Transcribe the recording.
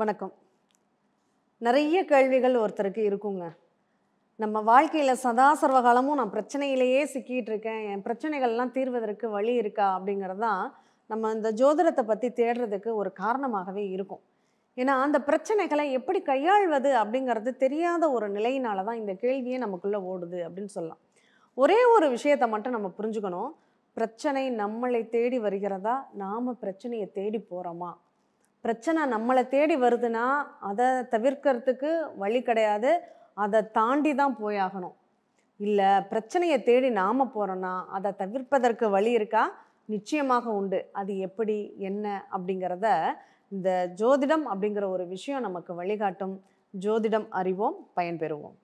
வணக்கம் நிறைய கேள்விகள் ஒருத்தருக்கு இருக்குங்க நம்ம வாழ்க்கையில் சதா சர்வகாலமும் நான் பிரச்சனையிலேயே சிக்கிட்டு இருக்கேன் என் பிரச்சனைகள்லாம் தீர்வதற்கு வழி இருக்கா அப்படிங்கிறது தான் நம்ம இந்த ஜோதிடத்தை பற்றி தேடுறதுக்கு ஒரு காரணமாகவே இருக்கும் ஏன்னா அந்த பிரச்சனைகளை எப்படி கையாள்வது அப்படிங்கிறது தெரியாத ஒரு நிலையினால தான் இந்த கேள்வியே நமக்குள்ளே ஓடுது அப்படின்னு சொல்லலாம் ஒரே ஒரு விஷயத்தை மட்டும் நம்ம புரிஞ்சுக்கணும் பிரச்சனை நம்மளை தேடி வருகிறதா நாம் பிரச்சனையை தேடி போகிறோமா பிரச்சனை நம்மளை தேடி வருதுன்னா அதை தவிர்க்கிறதுக்கு வழி கிடையாது அதை தாண்டி தான் போயாகணும் இல்லை பிரச்சனையை தேடி நாம் போகிறோன்னா அதை தவிர்ப்பதற்கு வழி இருக்கா நிச்சயமாக உண்டு அது எப்படி என்ன அப்படிங்கிறத இந்த ஜோதிடம் அப்படிங்கிற ஒரு விஷயம் நமக்கு வழிகாட்டும் ஜோதிடம் அறிவோம் பயன்பெறுவோம்